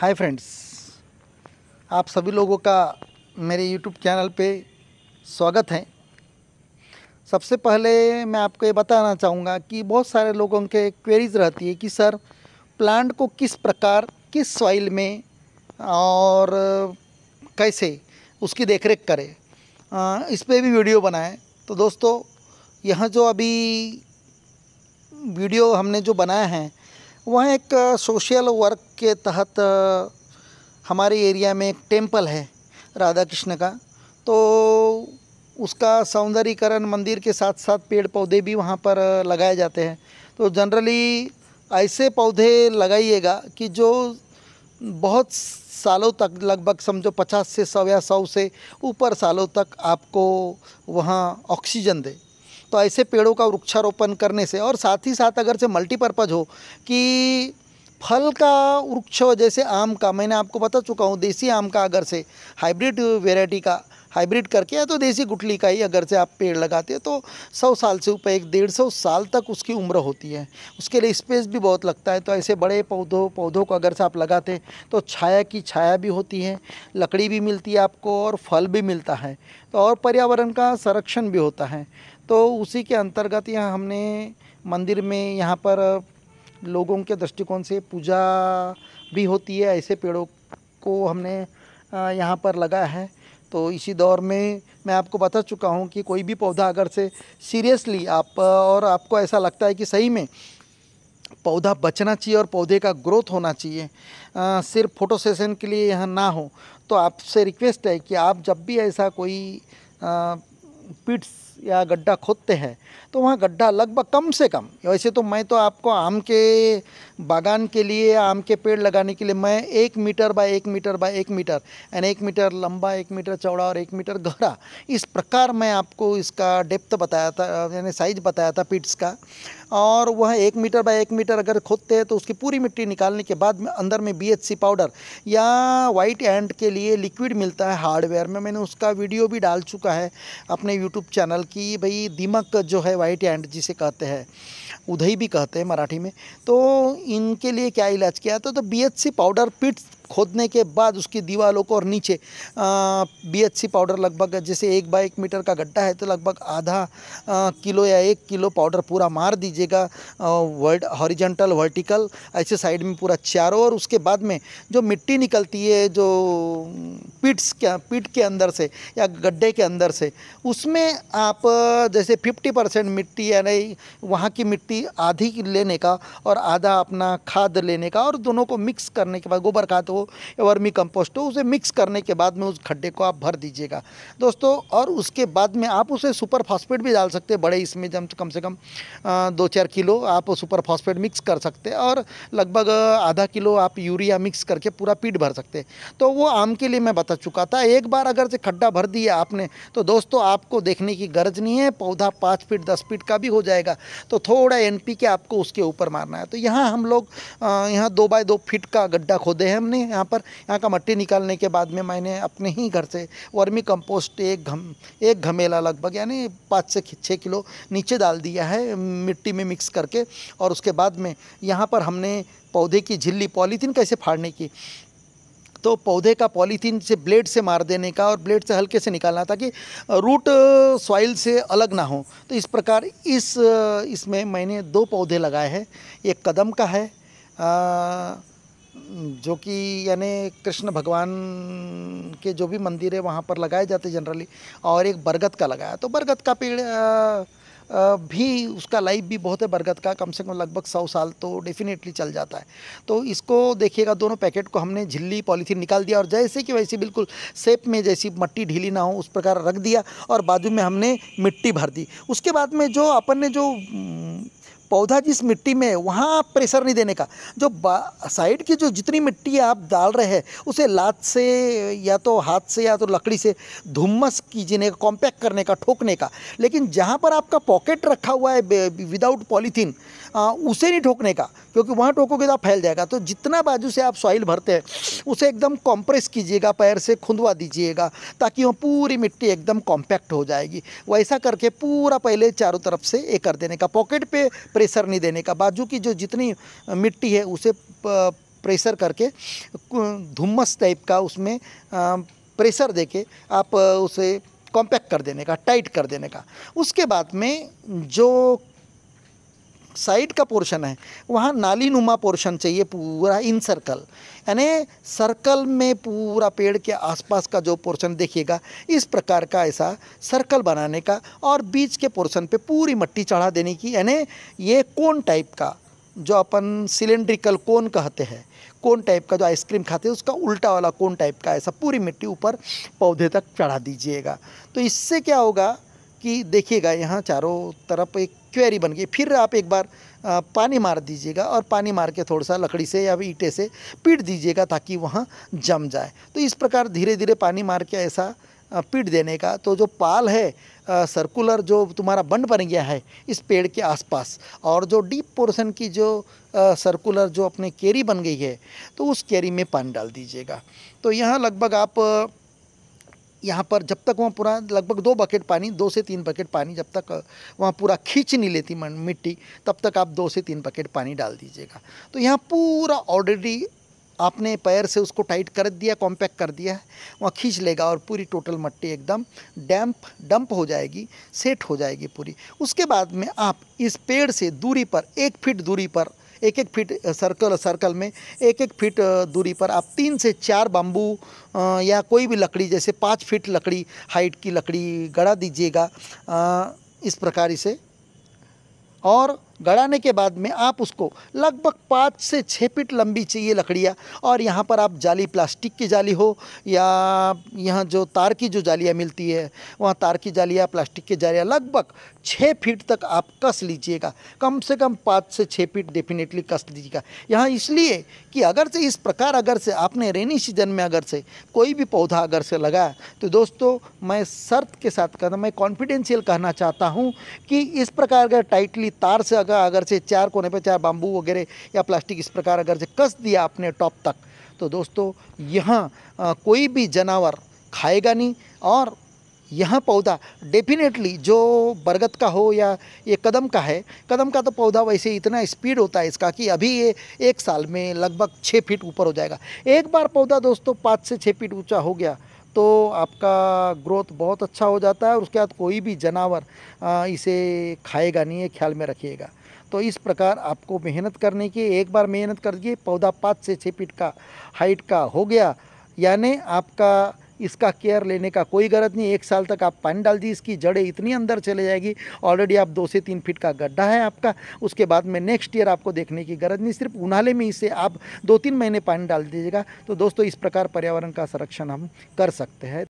hi friends आप सभी लोगों का मेरे यूट्यूब चैनल पे स्वागत है सबसे पहले मैं आपको ये बताना चाहूँगा कि बहुत सारे लोगों के क्वेरीज रहती है कि सर प्लांट को किस प्रकार किस सॉइल में और कैसे उसकी देखरेख करें इस पर भी वीडियो बनाएं तो दोस्तों यह जो अभी वीडियो हमने जो बनाया है वहाँ एक सोशल वर्क के तहत हमारे एरिया में एक टेम्पल है राधा कृष्ण का तो उसका सौंदर्यीकरण मंदिर के साथ साथ पेड़ पौधे भी वहाँ पर लगाए जाते हैं तो जनरली ऐसे पौधे लगाइएगा कि जो बहुत सालों तक लगभग समझो पचास से सौ या सौ से ऊपर सालों तक आपको वहाँ ऑक्सीजन दे तो ऐसे पेड़ों का वृक्षारोपण करने से और साथ ही साथ अगर से मल्टीपर्पज़ हो कि फल का वृक्ष जैसे आम का मैंने आपको बता चुका हूँ देसी आम का अगर से हाइब्रिड वेराइटी का हाइब्रिड करके या तो देसी गुटली का ही अगर से आप पेड़ लगाते हैं तो सौ साल से ऊपर एक डेढ़ सौ साल तक उसकी उम्र होती है उसके लिए स्पेस भी बहुत लगता है तो ऐसे बड़े पौधों पौधों को अगर से आप लगाते तो छाया की छाया भी होती है लकड़ी भी मिलती है आपको और फल भी मिलता है तो और पर्यावरण का संरक्षण भी होता है तो उसी के अंतर्गत यहाँ हमने मंदिर में यहाँ पर लोगों के दृष्टिकोण से पूजा भी होती है ऐसे पेड़ों को हमने यहाँ पर लगाया है तो इसी दौर में मैं आपको बता चुका हूँ कि कोई भी पौधा अगर से सीरियसली आप और आपको ऐसा लगता है कि सही में पौधा बचना चाहिए और पौधे का ग्रोथ होना चाहिए सिर्फ फोटो सेशन के लिए यहाँ ना हो तो आपसे रिक्वेस्ट है कि आप जब भी ऐसा कोई पिट्स या गड्ढा खोदते हैं तो वहाँ गड्ढा लगभग कम से कम वैसे तो मैं तो आपको आम के बागान के लिए आम के पेड़ लगाने के लिए मैं एक मीटर बाय एक मीटर बाय एक मीटर यानी एक मीटर लंबा एक मीटर चौड़ा और एक मीटर गहरा इस प्रकार मैं आपको इसका डेप्थ बताया था यानी साइज बताया था पिट्स का और वह एक मीटर बाय एक मीटर अगर खोदते हैं तो उसकी पूरी मिट्टी निकालने के बाद में अंदर में बी पाउडर या वाइट एंड के लिए लिक्विड मिलता है हार्डवेयर में मैंने उसका वीडियो भी डाल चुका है अपने यूट्यूब चैनल कि भाई दीमक जो है वाइट एंड जिसे कहते हैं उधई भी कहते हैं मराठी में तो इनके लिए क्या इलाज किया था तो बीएचसी पाउडर पिट खोदने के बाद उसकी दीवारों को और नीचे बीएचसी पाउडर लगभग जैसे एक बाय एक मीटर का गड्ढा है तो लगभग आधा आ, किलो या एक किलो पाउडर पूरा मार दीजिएगा वर्ड हॉरिजेंटल वर्टिकल ऐसे साइड में पूरा चारों और उसके बाद में जो मिट्टी निकलती है जो पिट्स के पिट के अंदर से या गड्ढे के अंदर से उसमें आप जैसे 50 परसेंट मिट्टी यानी वहाँ की मिट्टी आधी लेने का और आधा अपना खाद लेने का और दोनों को मिक्स करने के बाद गोबर खाद हो या वर्मी कंपोस्ट हो उसे मिक्स करने के बाद में उस गड्ढे को आप भर दीजिएगा दोस्तों और उसके बाद में आप उसे सुपर फॉस्फेट भी डाल सकते बड़े इसमें जम कम से कम दो चार किलो आप सुपर फॉस्फेट मिक्स कर सकते हैं और लगभग आधा किलो आप यूरिया मिक्स करके पूरा पीट भर सकते हैं तो वो आम के लिए मैं बता चुका था एक बार अगर से खड्डा भर दिया आपने तो दोस्तों आपको देखने की गरज नहीं है पौधा पाँच फीट दस फीट का भी हो जाएगा तो थोड़ा एन के आपको उसके ऊपर मारना है तो यहाँ हम लोग यहाँ दो बाय दो फिट का गड्ढा खोदे हैं हमने यहाँ पर यहाँ का मट्टी निकालने के बाद में मैंने अपने ही घर से वर्मी कंपोस्ट एक घम एक घमेला लगभग यानी पाँच से छः किलो नीचे डाल दिया है मिट्टी में मिक्स करके और उसके बाद में यहाँ पर हमने पौधे की झिल्ली पॉलीथीन कैसे फाड़ने की तो पौधे का पॉलीथीन से ब्लेड से मार देने का और ब्लेड से हल्के से निकालना ताकि रूट सॉइल से अलग ना हो तो इस प्रकार इस इसमें मैंने दो पौधे लगाए हैं एक कदम का है आ, जो कि यानी कृष्ण भगवान के जो भी मंदिर है वहाँ पर लगाए जाते जनरली और एक बरगद का लगाया तो बरगद का पेड़ भी उसका लाइफ भी बहुत है बरगद का कम से कम लगभग सौ साल तो डेफिनेटली चल जाता है तो इसको देखिएगा दोनों पैकेट को हमने झिल्ली पॉलीथीन निकाल दिया और जैसे कि वैसे बिल्कुल सेप में जैसी मट्टी ढीली ना हो उस प्रकार रख दिया और बाजू में हमने मिट्टी भर दी उसके बाद में जो अपन ने जो पौधा जिस मिट्टी में है वहाँ आप प्रेशर नहीं देने का जो साइड की जो जितनी मिट्टी आप डाल रहे हैं उसे लात से या तो हाथ से या तो लकड़ी से धुम्मस कीजिए कॉम्पैक्ट करने का ठोकने का लेकिन जहाँ पर आपका पॉकेट रखा हुआ है विदाउट पॉलीथीन उसे नहीं ठोकने का क्योंकि वहाँ ठोकोगे तो फैल जाएगा तो जितना बाजू से आप सॉइल भरते हैं उसे एकदम कॉम्प्रेस कीजिएगा पैर से खुंदवा दीजिएगा ताकि वह पूरी मिट्टी एकदम कॉम्पैक्ट हो जाएगी वैसा करके पूरा पहले चारों तरफ से एक कर देने का पॉकेट पे प्रेशर नहीं देने का बाजू की जो जितनी मिट्टी है उसे प्रेशर करके धुम्मस टाइप का उसमें प्रेशर देके आप उसे कॉम्पैक्ट कर देने का टाइट कर देने का उसके बाद में जो साइड का पोर्शन है वहाँ नाली नुमा पोर्शन चाहिए पूरा इन सर्कल यानी सर्कल में पूरा पेड़ के आसपास का जो पोर्शन देखिएगा इस प्रकार का ऐसा सर्कल बनाने का और बीच के पोर्शन पे पूरी मट्टी चढ़ा देने की यानी ये कौन टाइप का जो अपन सिलेंड्रिकल कोन कहते हैं कोन टाइप का जो आइसक्रीम खाते हैं उसका उल्टा वाला कोन टाइप का ऐसा पूरी मिट्टी ऊपर पौधे तक चढ़ा दीजिएगा तो इससे क्या होगा कि देखिएगा यहाँ चारों तरफ एक क्वेरी बन गई फिर आप एक बार पानी मार दीजिएगा और पानी मार के थोड़ा सा लकड़ी से या ईटे से पीट दीजिएगा ताकि वहाँ जम जाए तो इस प्रकार धीरे धीरे पानी मार के ऐसा पीट देने का तो जो पाल है सर्कुलर जो तुम्हारा बंड बन गया है इस पेड़ के आसपास और जो डीप पोर्शन की जो सर्कुलर जो अपने केरी बन गई है तो उस केरी में पानी डाल दीजिएगा तो यहाँ लगभग आप यहाँ पर जब तक वहाँ पूरा लगभग दो बकेट पानी दो से तीन बकेट पानी जब तक वहाँ पूरा खींच नहीं लेती मिट्टी तब तक आप दो से तीन बकेट पानी डाल दीजिएगा तो यहाँ पूरा ऑलरेडी आपने पैर से उसको टाइट कर दिया कॉम्पैक्ट कर दिया है वहाँ खींच लेगा और पूरी टोटल मट्टी एकदम डैम्प डंप हो जाएगी सेट हो जाएगी पूरी उसके बाद में आप इस पेड़ से दूरी पर एक फीट दूरी पर एक एक फीट सर्कल सर्कल में एक एक फीट दूरी पर आप तीन से चार बाम्बू या कोई भी लकड़ी जैसे पाँच फीट लकड़ी हाइट की लकड़ी गड़ा दीजिएगा इस प्रकार इसे और गड़ाने के बाद में आप उसको लगभग पाँच से छः फिट लंबी चाहिए लकड़ियाँ और यहाँ पर आप जाली प्लास्टिक की जाली हो या यहाँ जो तार की जो जालियाँ मिलती है वहाँ तार की जालियाँ प्लास्टिक की जालियाँ लगभग छः फीट तक आप कस लीजिएगा कम से कम पाँच से छः फीट डेफिनेटली कस लीजिएगा यहाँ इसलिए कि अगर से इस प्रकार अगर से आपने रेनी सीजन में अगर से कोई भी पौधा अगर से लगाया तो दोस्तों मैं शर्त के साथ कहता मैं कॉन्फिडेंशियल कहना चाहता हूँ कि इस प्रकार अगर टाइटली तार से अगर लगा अगर से चार कोने पर चाहे बाम्बू वगैरह या प्लास्टिक इस प्रकार अगर से कस दिया आपने टॉप तक तो दोस्तों यहाँ कोई भी जानवर खाएगा नहीं और यह पौधा डेफिनेटली जो बरगद का हो या ये कदम का है कदम का तो पौधा वैसे इतना स्पीड होता है इसका कि अभी ये एक साल में लगभग छः फीट ऊपर हो जाएगा एक बार पौधा दोस्तों पाँच से छः फीट ऊंचा हो गया तो आपका ग्रोथ बहुत अच्छा हो जाता है और उसके बाद कोई भी जानवर इसे खाएगा नहीं है ख्याल में रखिएगा तो इस प्रकार आपको मेहनत करने की एक बार मेहनत कर दिए पौधा पाँच से छः फीट का हाइट का हो गया यानी आपका इसका केयर लेने का कोई गरज नहीं एक साल तक आप पानी डाल दीजिए इसकी जड़ें इतनी अंदर चले जाएगी ऑलरेडी आप दो से तीन फीट का गड्ढा है आपका उसके बाद में नेक्स्ट ईयर आपको देखने की गरज नहीं सिर्फ उन्हाले में इसे आप दो तीन महीने पानी डाल दीजिएगा तो दोस्तों इस प्रकार पर्यावरण का संरक्षण हम कर सकते हैं